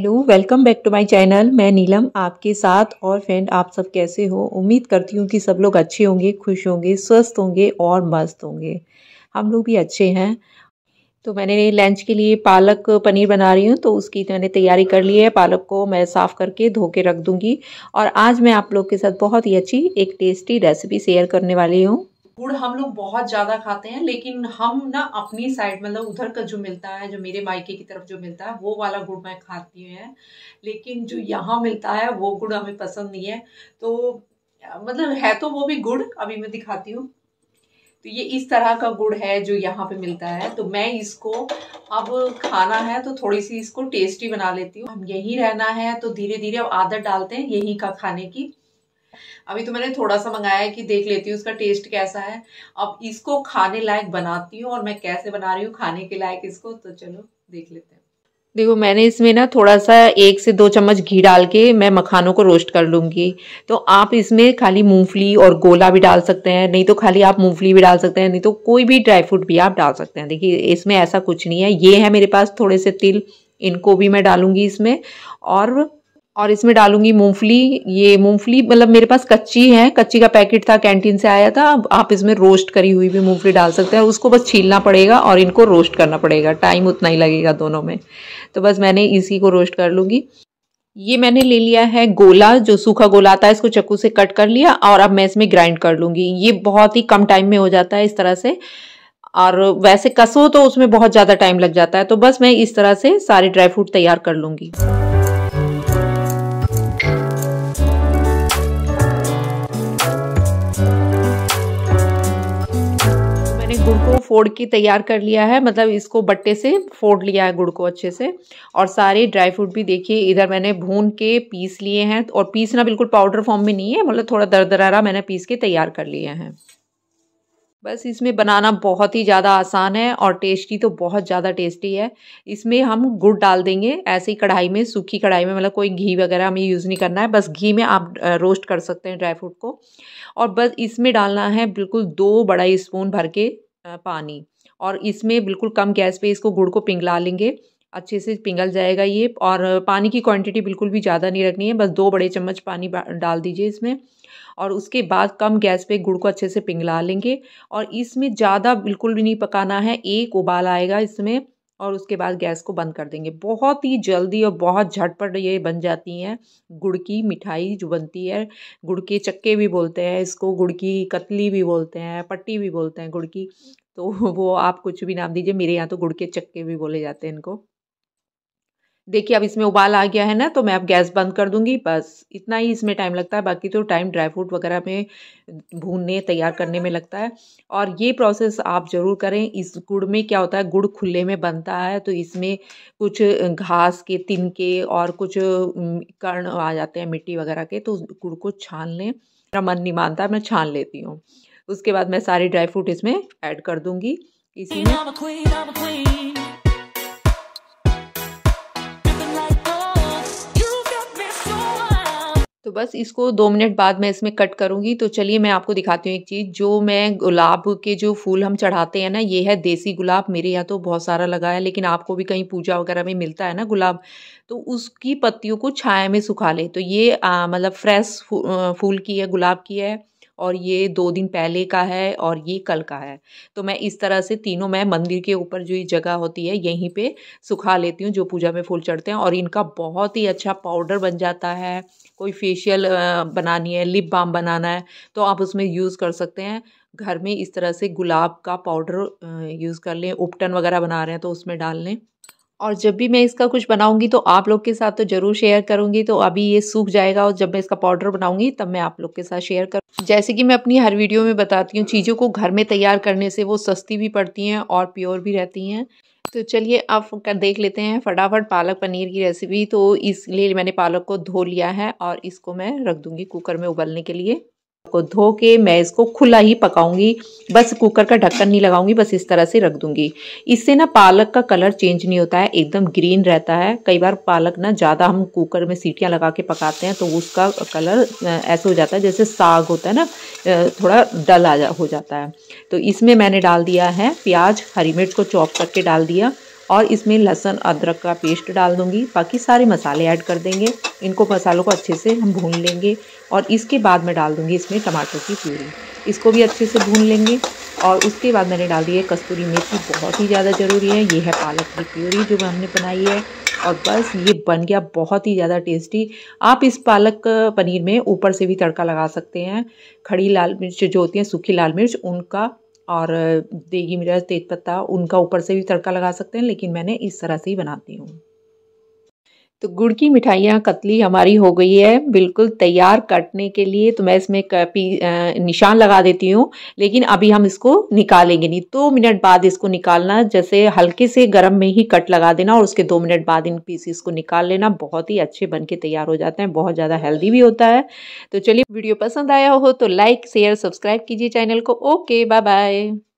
hello welcome back to my channel मैं नीलम आपके साथ और फ्रेंड आप सब कैसे हो उम्मीद करती हूँ कि सब लोग अच्छे होंगे खुश होंगे स्वस्थ होंगे और मस्त होंगे हम लोग भी अच्छे हैं तो मैंने लंच के लिए पालक पनीर बना रही हूँ तो उसकी तो मैंने तैयारी कर ली है पालक को मैं साफ़ करके धो के रख दूँगी और आज मैं आप लोग के साथ बहुत ही अच्छी एक टेस्टी रेसिपी शेयर करने वाली हूँ गुड़ हम लोग बहुत ज़्यादा खाते हैं लेकिन हम ना अपनी साइड मतलब उधर का जो मिलता है जो मेरे मायके की तरफ जो मिलता है वो वाला गुड़ मैं खाती हूँ लेकिन जो यहाँ मिलता है वो गुड़ हमें पसंद नहीं है तो मतलब है तो वो भी गुड़ अभी मैं दिखाती हूँ तो ये इस तरह का गुड़ है जो यहाँ पे मिलता है तो मैं इसको अब खाना है तो थोड़ी सी इसको टेस्टी बना लेती हूँ हम यहीं रहना है तो धीरे धीरे अब आदत डालते हैं यहीं का खाने की अभी तो मैंने थोड़ा सा मंगाया है कि देख लेती हूँ उसका टेस्ट कैसा है अब इसको खाने लायक बनाती हूँ और मैं कैसे बना रही हूँ खाने के लायक इसको तो चलो देख लेते हैं देखो मैंने इसमें ना थोड़ा सा एक से दो चम्मच घी डाल के मैं मखानों को रोस्ट कर लूँगी तो आप इसमें खाली मूंगफली और गोला भी डाल सकते हैं नहीं तो खाली आप मूंगफली भी डाल सकते हैं नहीं तो कोई भी ड्राई फ्रूट भी आप डाल सकते हैं देखिए इसमें ऐसा कुछ नहीं है ये है मेरे पास थोड़े से तिल इनको भी मैं डालूंगी इसमें और और इसमें डालूंगी मूंगफली ये मूंगफली मतलब मेरे पास कच्ची है कच्ची का पैकेट था कैंटीन से आया था आप इसमें रोस्ट करी हुई भी मूंगफली डाल सकते हैं उसको बस छीलना पड़ेगा और इनको रोस्ट करना पड़ेगा टाइम उतना ही लगेगा दोनों में तो बस मैंने इसी को रोस्ट कर लूँगी ये मैंने ले लिया है गोला जो सूखा गोला आता है इसको चक्कू से कट कर लिया और अब मैं इसमें ग्राइंड कर लूँगी ये बहुत ही कम टाइम में हो जाता है इस तरह से और वैसे कसो तो उसमें बहुत ज़्यादा टाइम लग जाता है तो बस मैं इस तरह से सारे ड्राई फ्रूट तैयार कर लूँगी फोड़ के तैयार कर लिया है मतलब इसको बट्टे से फोड़ लिया है गुड़ को अच्छे से और सारे ड्राई फ्रूट भी देखिए इधर मैंने भून के पीस लिए हैं और पीसना बिल्कुल पाउडर फॉर्म में नहीं है मतलब थोड़ा दरदरारा मैंने पीस के तैयार कर लिए हैं बस इसमें बनाना बहुत ही ज़्यादा आसान है और टेस्टी तो बहुत ज़्यादा टेस्टी है इसमें हम गुड़ डाल देंगे ऐसे ही कढ़ाई में सूखी कढ़ाई में मतलब कोई घी वगैरह हमें यूज़ नहीं करना है बस घी में आप रोस्ट कर सकते हैं ड्राई फ्रूट को और बस इसमें डालना है बिल्कुल दो बड़ा स्पून भर के पानी और इसमें बिल्कुल कम गैस पे इसको गुड़ को पिघला लेंगे अच्छे से पिघल जाएगा ये और पानी की क्वांटिटी बिल्कुल भी ज़्यादा नहीं रखनी है बस दो बड़े चम्मच पानी डाल दीजिए इसमें और उसके बाद कम गैस पे गुड़ को अच्छे से पिघला लेंगे और इसमें ज़्यादा बिल्कुल भी नहीं पकाना है एक उबाल आएगा इसमें और उसके बाद गैस को बंद कर देंगे बहुत ही जल्दी और बहुत झटपट ये बन जाती हैं गुड़ की मिठाई जो बनती है गुड़ के चक्के भी बोलते हैं इसको गुड़ की कतली भी बोलते हैं पट्टी भी बोलते हैं गुड़ की तो वो आप कुछ भी नाम दीजिए मेरे यहाँ तो गुड़ के चक्के भी बोले जाते हैं इनको देखिए अब इसमें उबाल आ गया है ना तो मैं अब गैस बंद कर दूंगी बस इतना ही इसमें टाइम लगता है बाकी तो टाइम ड्राई फ्रूट वगैरह में भूनने तैयार करने में लगता है और ये प्रोसेस आप ज़रूर करें इस गुड़ में क्या होता है गुड़ खुले में बनता है तो इसमें कुछ घास के तिनके और कुछ कर्ण आ जाते हैं मिट्टी वगैरह के तो गुड़ को छान लें मेरा मन नहीं मानता मैं छान लेती हूँ उसके बाद मैं सारे ड्राई फ्रूट इसमें ऐड कर दूँगी इसी में तो बस इसको दो मिनट बाद मैं इसमें कट करूँगी तो चलिए मैं आपको दिखाती हूँ एक चीज़ जो मैं गुलाब के जो फूल हम चढ़ाते हैं ना ये है देसी गुलाब मेरे यहाँ तो बहुत सारा लगा है लेकिन आपको भी कहीं पूजा वगैरह में मिलता है ना गुलाब तो उसकी पत्तियों को छाया में सुखा ले तो ये मतलब फ्रेश फूल की है गुलाब की है और ये दो दिन पहले का है और ये कल का है तो मैं इस तरह से तीनों मैं मंदिर के ऊपर जो ये जगह होती है यहीं पे सुखा लेती हूँ जो पूजा में फूल चढ़ते हैं और इनका बहुत ही अच्छा पाउडर बन जाता है कोई फेशियल बनानी है लिप बाम बनाना है तो आप उसमें यूज़ कर सकते हैं घर में इस तरह से गुलाब का पाउडर यूज़ कर लें उपटन वगैरह बना रहे हैं तो उसमें डाल लें और जब भी मैं इसका कुछ बनाऊंगी तो आप लोग के साथ तो ज़रूर शेयर करूंगी तो अभी ये सूख जाएगा और जब मैं इसका पाउडर बनाऊंगी तब मैं आप लोग के साथ शेयर करूँ जैसे कि मैं अपनी हर वीडियो में बताती हूँ चीज़ों को घर में तैयार करने से वो सस्ती भी पड़ती हैं और प्योर भी रहती हैं तो चलिए आप कर देख लेते हैं फटाफट पालक पनीर की रेसिपी तो इसलिए मैंने पालक को धो लिया है और इसको मैं रख दूँगी कुकर में उबलने के लिए को धो के मैं इसको खुला ही पकाऊंगी बस कुकर का ढक्कन नहीं लगाऊंगी बस इस तरह से रख दूंगी इससे ना पालक का कलर चेंज नहीं होता है एकदम ग्रीन रहता है कई बार पालक ना ज़्यादा हम कुकर में सीटियाँ लगा के पकाते हैं तो उसका कलर ऐसे हो जाता है जैसे साग होता है ना थोड़ा डल आ जा, हो जाता है तो इसमें मैंने डाल दिया है प्याज हरी मिर्च को चॉप करके डाल दिया और इसमें लहसुन अदरक का पेस्ट डाल दूंगी बाकी सारे मसाले ऐड कर देंगे इनको मसालों को अच्छे से हम भून लेंगे और इसके बाद मैं डाल दूंगी इसमें टमाटर की प्यूरी इसको भी अच्छे से भून लेंगे और उसके बाद मैंने डाल दी है कस्तूरी मेथी बहुत ही ज़्यादा ज़रूरी है ये है पालक की प्यूरी जो हमने बनाई है और बस ये बन गया बहुत ही ज़्यादा टेस्टी आप इस पालक पनीर में ऊपर से भी तड़का लगा सकते हैं खड़ी लाल मिर्च जो होती हैं सूखी लाल मिर्च उनका और देगी मिर्च तेज पत्ता उनका ऊपर से भी तड़का लगा सकते हैं लेकिन मैंने इस तरह से ही बनाती हूँ तो गुड़ की मिठाइयाँ कतली हमारी हो गई है बिल्कुल तैयार कटने के लिए तो मैं इसमें निशान लगा देती हूँ लेकिन अभी हम इसको निकालेंगे नहीं दो तो मिनट बाद इसको निकालना जैसे हल्के से गर्म में ही कट लगा देना और उसके दो मिनट बाद इन पीसीस को निकाल लेना बहुत ही अच्छे बन के तैयार हो जाते हैं बहुत ज़्यादा हेल्दी भी होता है तो चलिए वीडियो पसंद आया हो तो लाइक शेयर सब्सक्राइब कीजिए चैनल को ओके बाय बाय